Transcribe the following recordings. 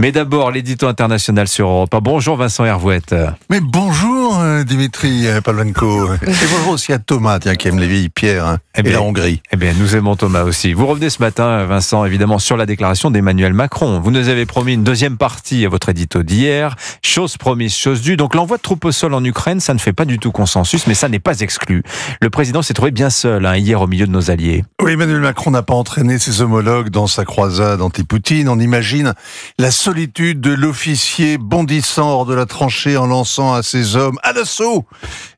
Mais d'abord, l'édito international sur Europe. Bonjour Vincent Hervouette. Mais bonjour euh, Dimitri euh, Palvenko. et bonjour aussi à Thomas, tiens, qui aime les vieilles pierres hein, eh et, bien, la Hongrie. Eh bien, nous aimons Thomas aussi. Vous revenez ce matin, Vincent, évidemment, sur la déclaration d'Emmanuel Macron. Vous nous avez promis une deuxième partie à votre édito d'hier. Chose promise, chose due. Donc l'envoi de troupes au sol en Ukraine, ça ne fait pas du tout consensus, mais ça n'est pas exclu. Le président s'est trouvé bien seul hein, hier au milieu de nos alliés. Oui, Emmanuel Macron n'a pas entraîné ses homologues dans sa croisade anti-Poutine. On imagine la solitude de l'officier bondissant hors de la tranchée en lançant à ses hommes à l'assaut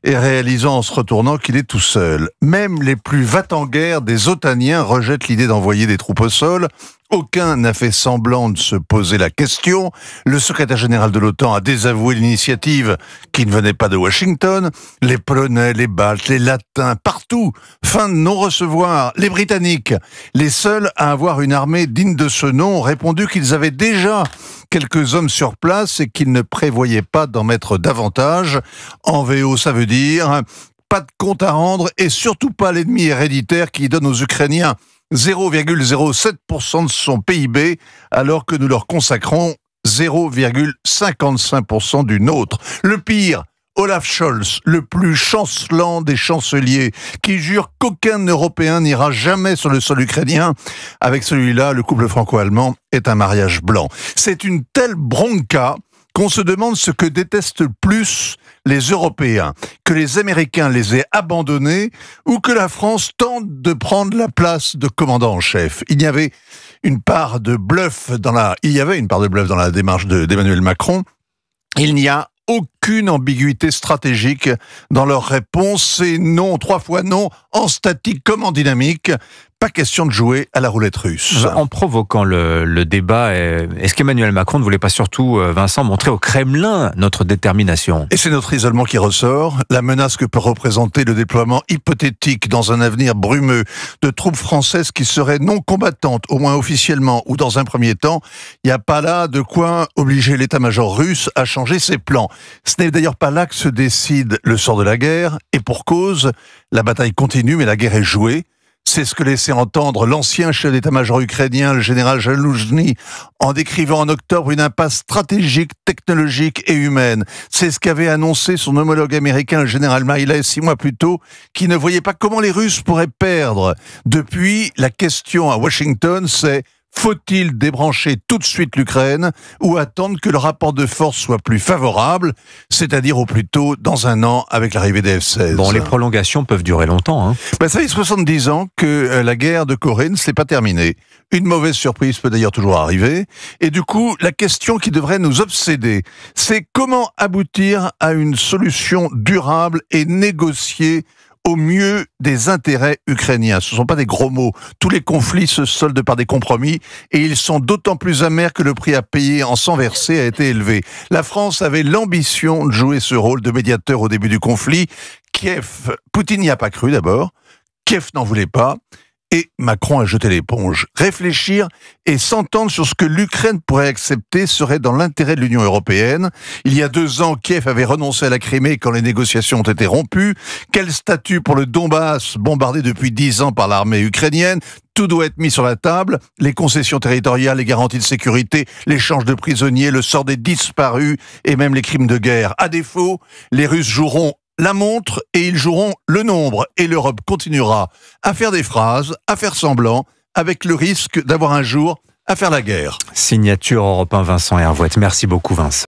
et réalisant en se retournant qu'il est tout seul. Même les plus va en guerre des Otaniens rejettent l'idée d'envoyer des troupes au sol aucun n'a fait semblant de se poser la question. Le secrétaire général de l'OTAN a désavoué l'initiative qui ne venait pas de Washington. Les Polonais, les Baltes, les Latins, partout, fin de non-recevoir. Les Britanniques, les seuls à avoir une armée digne de ce nom, ont répondu qu'ils avaient déjà quelques hommes sur place et qu'ils ne prévoyaient pas d'en mettre davantage. En VO, ça veut dire pas de compte à rendre et surtout pas l'ennemi héréditaire qui donne aux Ukrainiens 0,07% de son PIB, alors que nous leur consacrons 0,55% du nôtre. Le pire, Olaf Scholz, le plus chancelant des chanceliers, qui jure qu'aucun Européen n'ira jamais sur le sol ukrainien. Avec celui-là, le couple franco-allemand est un mariage blanc. C'est une telle bronca qu'on se demande ce que détestent plus les Européens, que les Américains les aient abandonnés ou que la France tente de prendre la place de commandant en chef. Il y avait une part de bluff dans la, il y avait une part de bluff dans la démarche d'Emmanuel Macron. Il n'y a aucune ambiguïté stratégique dans leur réponse. C'est non, trois fois non, en statique comme en dynamique, pas question de jouer à la roulette russe. En provoquant le, débat, est-ce qu'Emmanuel Macron ne voulait pas surtout, euh, Vincent, montrer au Kremlin notre détermination Et c'est notre isolement qui ressort, la menace que peut représenter le déploiement hypothétique dans un avenir brumeux de troupes françaises qui seraient non combattantes, au moins officiellement ou dans un premier temps. Il n'y a pas là de quoi obliger l'état-major russe à changer ses plans. Ce n'est d'ailleurs pas là que se décide le sort de la guerre, et pour cause, la bataille continue mais la guerre est jouée. C'est ce que laissait entendre l'ancien chef d'état-major ukrainien, le général Jaloujny, en décrivant en octobre une impasse stratégique, technologique et humaine. C'est ce qu'avait annoncé son homologue américain, le général Maïlaï, six mois plus tôt, qui ne voyait pas comment les Russes pourraient perdre. Depuis, la question à Washington, c'est faut-il débrancher tout de suite l'Ukraine ou attendre que le rapport de force soit plus favorable, c'est-à-dire au plus tôt dans un an avec l'arrivée des F-16 Bon, les prolongations peuvent durer longtemps. Hein. Ben, ça fait 70 ans que euh, la guerre de Corée ne s'est pas terminée. Une mauvaise surprise peut d'ailleurs toujours arriver. Et du coup, la question qui devrait nous obséder, c'est comment aboutir à une solution durable et négociée au mieux des intérêts ukrainiens. Ce ne sont pas des gros mots. Tous les conflits se soldent par des compromis et ils sont d'autant plus amers que le prix à payer en sang versé a été élevé. La France avait l'ambition de jouer ce rôle de médiateur au début du conflit. Kiev, Poutine n'y a pas cru d'abord. Kiev n'en voulait pas et Macron a jeté l'éponge. Réfléchir et s'entendre sur ce que l'Ukraine pourrait accepter serait dans l'intérêt de l'Union européenne. Il y a deux ans, Kiev avait renoncé à la Crimée quand les négociations ont été rompues. Quel statut pour le Donbass, bombardé depuis dix ans par l'armée ukrainienne tout doit être mis sur la table, les concessions territoriales, les garanties de sécurité, l'échange de prisonniers, le sort des disparus et même les crimes de guerre. À défaut, les Russes joueront la montre et ils joueront le nombre. Et l'Europe continuera à faire des phrases, à faire semblant, avec le risque d'avoir un jour à faire la guerre. Signature Europe Vincent Hervouette. Merci beaucoup, Vincent.